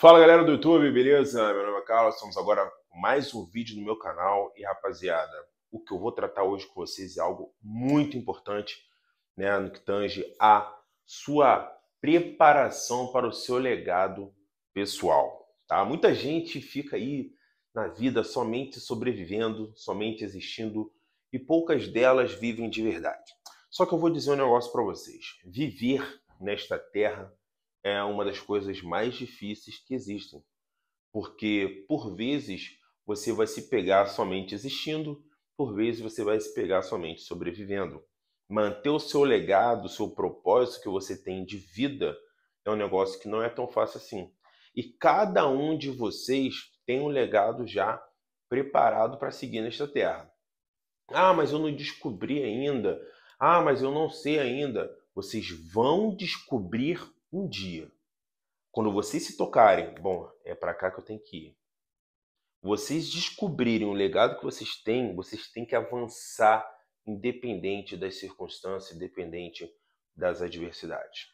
Fala galera do YouTube, beleza? Meu nome é Carlos, estamos agora com mais um vídeo no meu canal e rapaziada, o que eu vou tratar hoje com vocês é algo muito importante, né, no que tange a sua preparação para o seu legado pessoal, tá? Muita gente fica aí na vida somente sobrevivendo, somente existindo e poucas delas vivem de verdade. Só que eu vou dizer um negócio para vocês, viver nesta terra é uma das coisas mais difíceis que existem, porque por vezes você vai se pegar somente existindo, por vezes você vai se pegar somente sobrevivendo. Manter o seu legado, o seu propósito que você tem de vida é um negócio que não é tão fácil assim. E cada um de vocês tem um legado já preparado para seguir nesta terra. Ah, mas eu não descobri ainda. Ah, mas eu não sei ainda. Vocês vão descobrir um dia. Quando vocês se tocarem, bom, é para cá que eu tenho que ir. Vocês descobrirem o legado que vocês têm, vocês têm que avançar independente das circunstâncias, independente das adversidades.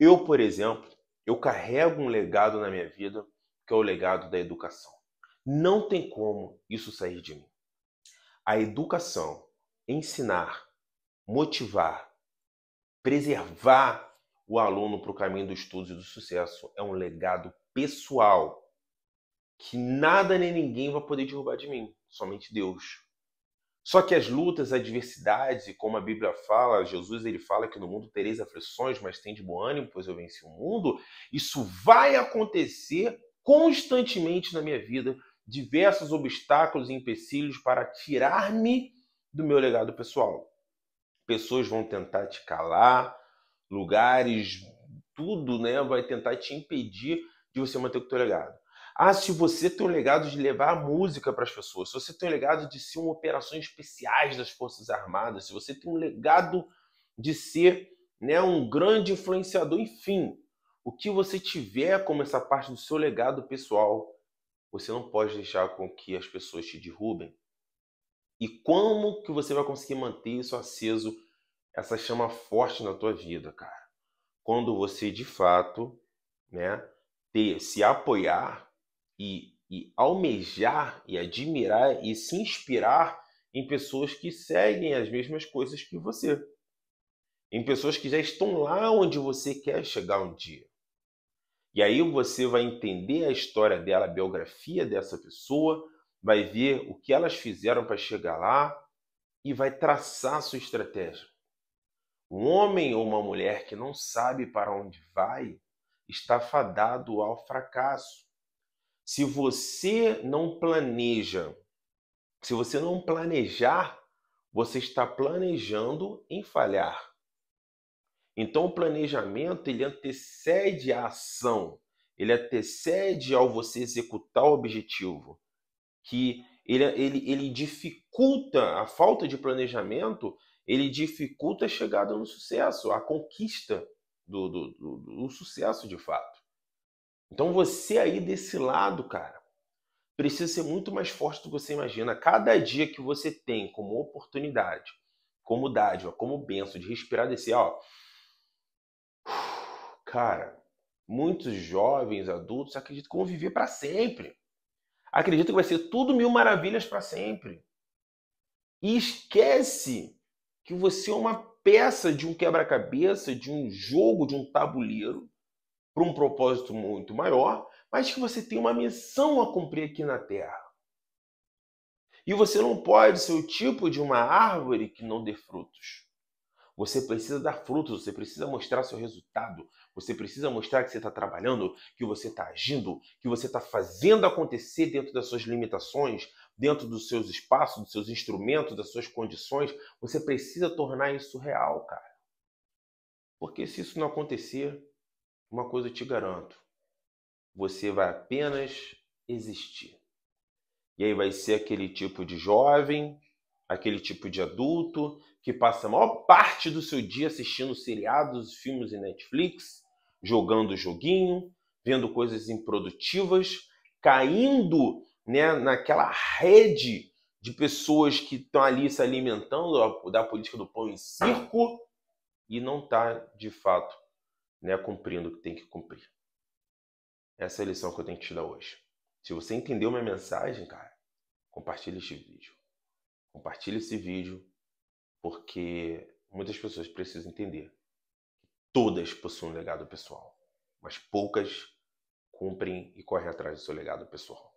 Eu, por exemplo, eu carrego um legado na minha vida que é o legado da educação. Não tem como isso sair de mim. A educação, ensinar, motivar, preservar o aluno para o caminho dos estudos e do sucesso é um legado pessoal que nada nem ninguém vai poder derrubar de mim, somente Deus. Só que as lutas, a adversidade, como a Bíblia fala, Jesus ele fala que no mundo tereis aflições, mas tem de bom ânimo, pois eu venci o mundo. Isso vai acontecer constantemente na minha vida, diversos obstáculos e empecilhos para tirar-me do meu legado pessoal. Pessoas vão tentar te calar, lugares, tudo, né, vai tentar te impedir de você manter o teu legado. Ah, se você tem o legado de levar a música para as pessoas, se você tem o legado de ser uma operações especiais das Forças Armadas, se você tem um legado de ser né, um grande influenciador, enfim, o que você tiver como essa parte do seu legado pessoal, você não pode deixar com que as pessoas te derrubem. E como que você vai conseguir manter isso aceso essa chama forte na tua vida, cara. Quando você de fato, né, ter, se apoiar e, e almejar e admirar e se inspirar em pessoas que seguem as mesmas coisas que você. Em pessoas que já estão lá onde você quer chegar um dia. E aí você vai entender a história dela, a biografia dessa pessoa, vai ver o que elas fizeram para chegar lá e vai traçar sua estratégia. Um homem ou uma mulher que não sabe para onde vai está fadado ao fracasso. Se você não planeja, se você não planejar, você está planejando em falhar. Então, o planejamento ele antecede a ação, ele antecede ao você executar o objetivo, que ele, ele, ele dificulta a falta de planejamento, ele dificulta a chegada no sucesso, a conquista do, do, do, do sucesso de fato. Então você aí desse lado, cara, precisa ser muito mais forte do que você imagina. Cada dia que você tem como oportunidade, como dádiva, como benção de respirar desse, ó. Cara, muitos jovens, adultos acreditam que vão viver para sempre acredita que vai ser tudo mil maravilhas para sempre. E esquece que você é uma peça de um quebra-cabeça, de um jogo, de um tabuleiro, para um propósito muito maior, mas que você tem uma missão a cumprir aqui na Terra. E você não pode ser o tipo de uma árvore que não dê frutos. Você precisa dar frutos, você precisa mostrar seu resultado, você precisa mostrar que você está trabalhando, que você está agindo, que você está fazendo acontecer dentro das suas limitações, dentro dos seus espaços, dos seus instrumentos, das suas condições. Você precisa tornar isso real, cara. Porque se isso não acontecer, uma coisa eu te garanto: você vai apenas existir. E aí vai ser aquele tipo de jovem aquele tipo de adulto que passa a maior parte do seu dia assistindo seriados, filmes em Netflix, jogando joguinho, vendo coisas improdutivas, caindo né, naquela rede de pessoas que estão ali se alimentando da política do pão e circo e não está, de fato, né, cumprindo o que tem que cumprir. Essa é a lição que eu tenho que te dar hoje. Se você entendeu minha mensagem, cara, compartilhe este vídeo. Compartilhe esse vídeo, porque muitas pessoas precisam entender que todas possuem um legado pessoal, mas poucas cumprem e correm atrás do seu legado pessoal.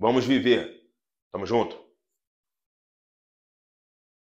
Vamos viver! Tamo junto!